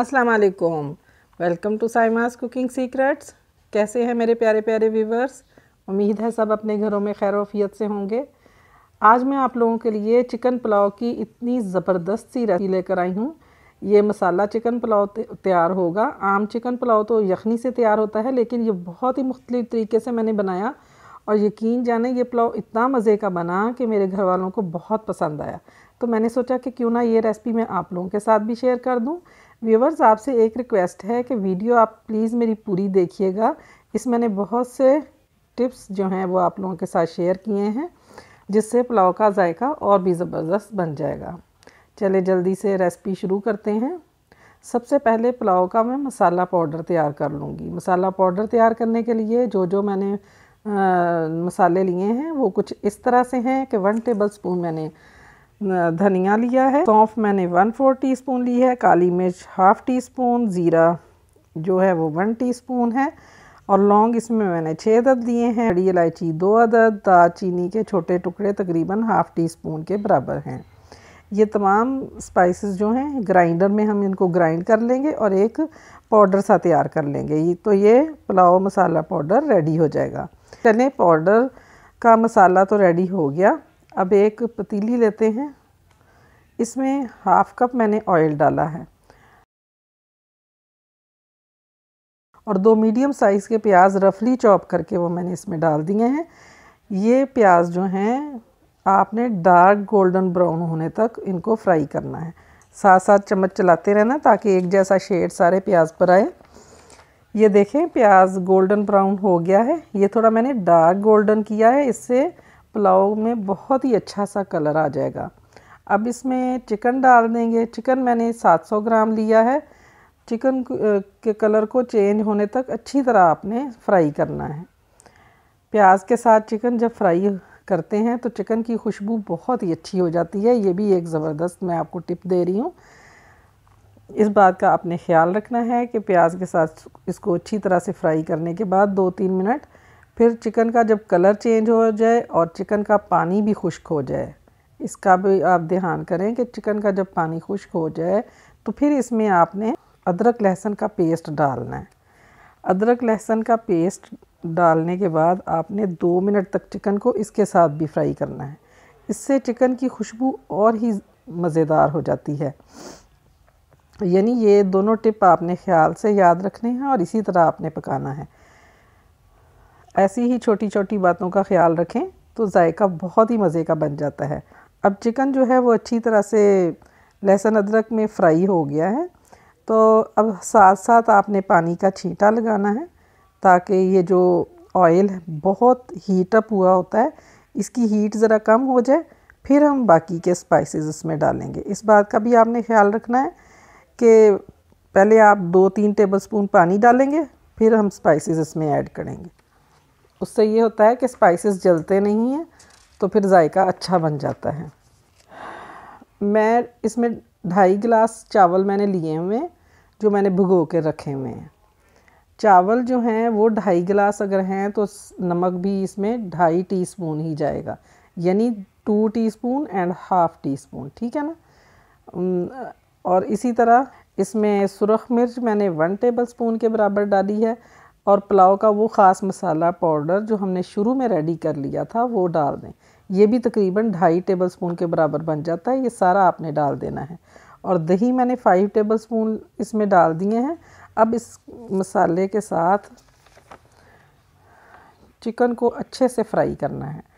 अस्सलाम वालेकुम welcome to Saima's cooking secrets कैसे हैं मेरे प्यारे प्यारे व्यूवर्स उम्मीद है सब अपने घरों में खैर वफियत से होंगे आज मैं आप लोगों के लिए चिकन पुलाव की इतनी ज़बरदस्त सी रेसिपी लेकर आई हूँ ये मसाला चिकन पुलाव तैयार होगा आम चिकन पुलाव तो यखनी से तैयार होता है लेकिन ये बहुत ही मुख्तलिफ तरीके से मैंने बनाया और यकीन जाने ये पुलाव इतना मज़े का बना कि मेरे घर वालों को बहुत पसंद आया तो मैंने सोचा कि क्यों ना ये रेसिपी मैं आप लोगों के साथ भी शेयर कर दूं व्यूवर्स आपसे एक रिक्वेस्ट है कि वीडियो आप प्लीज़ मेरी पूरी देखिएगा इस मैंने बहुत से टिप्स जो हैं वो आप लोगों के साथ शेयर किए हैं जिससे पुलाव का जायका और भी ज़बरदस्त बन जाएगा चले जल्दी से रेसिपी शुरू करते हैं सबसे पहले पुलाव का मैं मसाला पाउडर तैयार कर लूँगी मसाला पाउडर तैयार करने के लिए जो जो मैंने आ, मसाले लिए हैं वो कुछ इस तरह से हैं कि वन टेबल स्पून मैंने धनिया लिया है सौंफ मैंने वन फोर टी स्पून ली है काली मिर्च हाफ़ टी स्पून ज़ीरा जो है वो वन टी स्पून है और लौंग इसमें मैंने छः अदद लिए हैं बड़ी इलायची दो अदद दालचीनी के छोटे टुकड़े तकरीबन हाफ़ टी स्पून के बराबर हैं ये तमाम स्पाइसेस जो हैं ग्राइंडर में हम इनको ग्राइंड कर लेंगे और एक पाउडर सा तैयार कर लेंगे ये तो ये पुलाव मसाला पाउडर रेडी हो जाएगा चने पाउडर का मसाला तो रेडी हो गया अब एक पतीली लेते हैं इसमें हाफ़ कप मैंने ऑयल डाला है और दो मीडियम साइज़ के प्याज रफली चॉप करके वो मैंने इसमें डाल दिए हैं ये प्याज जो हैं आपने डार्क गोल्डन ब्राउन होने तक इनको फ्राई करना है साथ साथ चम्मच चलाते रहना ताकि एक जैसा शेड सारे प्याज पर आए ये देखें प्याज गोल्डन ब्राउन हो गया है ये थोड़ा मैंने डार्क गोल्डन किया है इससे पुलाव में बहुत ही अच्छा सा कलर आ जाएगा अब इसमें चिकन डाल देंगे चिकन मैंने 700 ग्राम लिया है चिकन के कलर को चेंज होने तक अच्छी तरह आपने फ्राई करना है प्याज के साथ चिकन जब फ्राई करते हैं तो चिकन की खुशबू बहुत ही अच्छी हो जाती है ये भी एक ज़बरदस्त मैं आपको टिप दे रही हूँ इस बात का आपने ख्याल रखना है कि प्याज के साथ इसको अच्छी तरह से फ्राई करने के बाद दो तीन मिनट फिर चिकन का जब कलर चेंज हो जाए और चिकन का पानी भी खुश्क हो जाए इसका भी आप ध्यान करें कि चिकन का जब पानी खुश्क हो जाए तो फिर इसमें आपने अदरक लहसुन का पेस्ट डालना है अदरक लहसुन का पेस्ट डालने के बाद आपने दो मिनट तक चिकन को इसके साथ भी फ्राई करना है इससे चिकन की खुशबू और ही मज़ेदार हो जाती है यानी ये दोनों टिप आपने ख्याल से याद रखने हैं और इसी तरह आपने पकाना है ऐसी ही छोटी छोटी बातों का ख्याल रखें तो जायका बहुत ही मज़े का बन जाता है अब चिकन जो है वो अच्छी तरह से लहसुन अदरक में फ्राई हो गया है तो अब साथ साथ आपने पानी का छींटा लगाना है ताकि ये जो ऑयल बहुत हीट अप हुआ होता है इसकी हीट ज़रा कम हो जाए फिर हम बाकी के स्पाइसेस इसमें डालेंगे इस बात का भी आपने ख्याल रखना है कि पहले आप दो तीन टेबलस्पून पानी डालेंगे फिर हम स्पाइसेस इसमें ऐड करेंगे उससे ये होता है कि स्पाइसेस जलते नहीं हैं तो फिर जायका अच्छा बन जाता है मैं इसमें ढाई गिलास चावल मैंने लिए हुए हैं जो मैंने भिगो के रखे हुए हैं चावल जो हैं वो ढाई गिलास अगर हैं तो नमक भी इसमें ढाई टीस्पून ही जाएगा यानी two teaspoon and half teaspoon ठीक है ना और इसी तरह इसमें सुरख मिर्च मैंने वन टेबल स्पून के बराबर डाली है और पुलाव का वो ख़ास मसाला पाउडर जो हमने शुरू में रेडी कर लिया था वो डाल दें ये भी तकरीबन ढाई टेबल स्पून के बराबर बन जाता है ये सारा आपने डाल देना है और दही मैंने फ़ाइव टेबल स्पून इसमें डाल दिए हैं अब इस मसाले के साथ चिकन को अच्छे से फ्राई करना है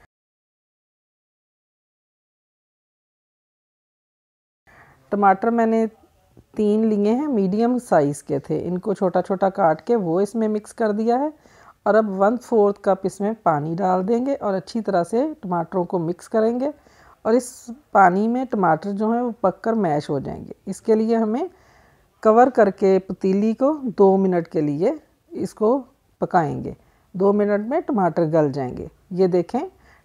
टमाटर मैंने तीन लिए हैं मीडियम साइज़ के थे इनको छोटा छोटा काट के वो इसमें मिक्स कर दिया है और अब वन फोर्थ कप इसमें पानी डाल देंगे और अच्छी तरह से टमाटरों को मिक्स करेंगे और इस पानी में टमाटर जो हैं वो पक कर मैश हो जाएंगे इसके लिए हमें कवर करके पतीली को दो मिनट के लिए इसको पकाएंगे दो मिनट में टमाटर गल जाएंगे ये देखें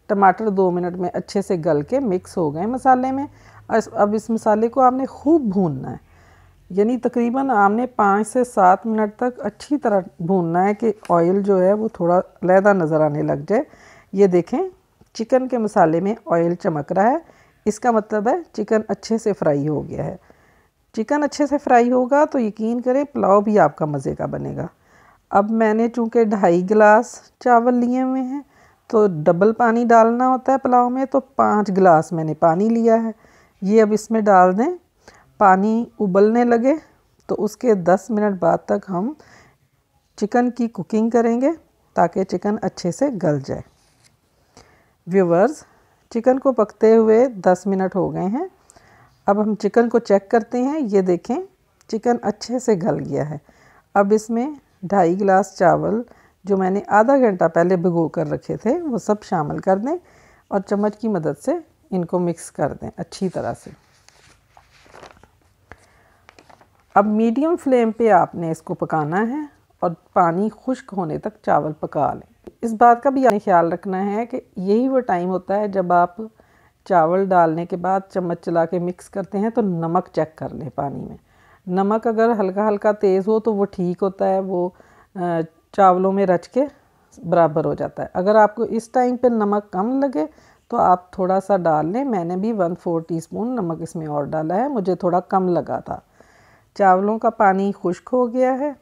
टमाटर दो मिनट में अच्छे से गल के मिक्स हो गए मसाले में अब इस मसाले को आपने खूब भूनना है यानी तकरीबन आपने पाँच से सात मिनट तक अच्छी तरह भूनना है कि ऑयल जो है वो थोड़ा लहदा नज़र आने लग जाए ये देखें चिकन के मसाले में ऑयल चमक रहा है इसका मतलब है चिकन अच्छे से फ्राई हो गया है चिकन अच्छे से फ्राई होगा तो यकीन करें पुलाव भी आपका मज़े का बनेगा अब मैंने चूँकि ढाई गिलास चावल लिए हुए हैं तो डबल पानी डालना होता है पुलाव में तो पाँच गिलास मैंने पानी लिया है ये अब इसमें डाल दें पानी उबलने लगे तो उसके 10 मिनट बाद तक हम चिकन की कुकिंग करेंगे ताकि चिकन अच्छे से गल जाए व्यूवर्स चिकन को पकते हुए 10 मिनट हो गए हैं अब हम चिकन को चेक करते हैं ये देखें चिकन अच्छे से गल गया है अब इसमें ढाई गिलास चावल जो मैंने आधा घंटा पहले भिगो कर रखे थे वो सब शामिल कर दें और चम्मच की मदद से इनको मिक्स कर दें अच्छी तरह से अब मीडियम फ्लेम पे आपने इसको पकाना है और पानी खुश्क होने तक चावल पका लें इस बात का भी आपने ख्याल रखना है कि यही वो टाइम होता है जब आप चावल डालने के बाद चम्मच चला के मिक्स करते हैं तो नमक चेक कर लें पानी में नमक अगर हल्का हल्का तेज़ हो तो वो ठीक होता है वो चावलों में रच के बराबर हो जाता है अगर आपको इस टाइम पे नमक कम लगे तो आप थोड़ा सा डाल लें मैंने भी वन फोर टी नमक इसमें और डाला है मुझे थोड़ा कम लगा था चावलों का पानी खुश्क हो गया है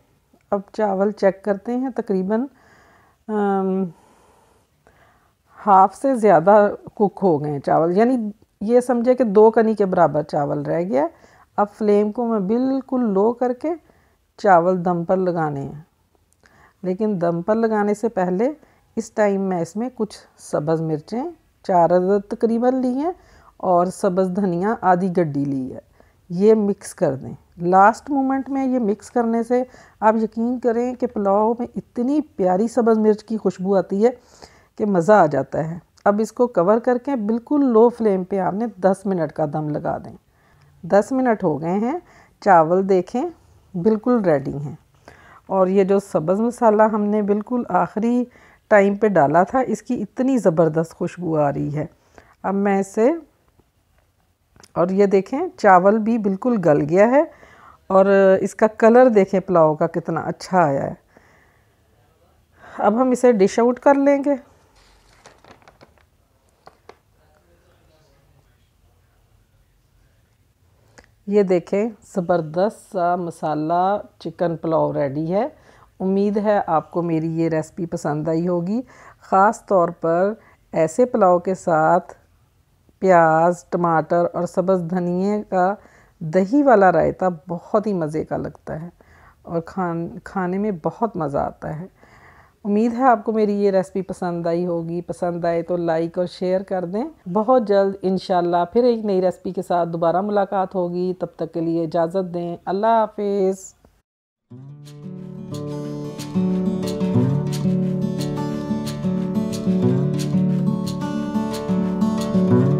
अब चावल चेक करते हैं तकरीबन हाफ से ज़्यादा कुक हो गए चावल यानी ये समझे कि दो कनी के बराबर चावल रह गया अब फ्लेम को मैं बिल्कुल लो करके चावल दम पर लगाने हैं लेकिन दम पर लगाने से पहले इस टाइम मैं इसमें कुछ सब्ज़ मिर्चें चार तकरीबन ली हैं और सब्ज़ धनिया आधी गड्डी ली है ये मिक्स कर दें लास्ट मोमेंट में ये मिक्स करने से आप यकीन करें कि पुलाव में इतनी प्यारी सब्ज़ मिर्च की खुशबू आती है कि मज़ा आ जाता है अब इसको कवर करके बिल्कुल लो फ्लेम पे आपने 10 मिनट का दम लगा दें 10 मिनट हो गए हैं चावल देखें बिल्कुल रेडी हैं और ये जो सब्ज़ मसाला हमने बिल्कुल आखिरी टाइम पे डाला था इसकी इतनी ज़बरदस्त खुशबू आ रही है अब मैं इसे और ये देखें चावल भी बिल्कुल गल गया है और इसका कलर देखें पुलाव का कितना अच्छा आया है अब हम इसे डिश आउट कर लेंगे ये देखें ज़बरदस्त सा मसाला चिकन पुलाव रेडी है उम्मीद है आपको मेरी ये रेसिपी पसंद आई होगी ख़ास तौर पर ऐसे पुलाव के साथ प्याज टमाटर और सब्ज़ धनिए का दही वाला रायता बहुत ही मज़े का लगता है और खान खाने में बहुत मज़ा आता है उम्मीद है आपको मेरी ये रेसिपी पसंद आई होगी पसंद आए तो लाइक और शेयर कर दें बहुत जल्द इन फिर एक नई रेसिपी के साथ दोबारा मुलाकात होगी तब तक के लिए इजाज़त दें अल्लाह हाफिज़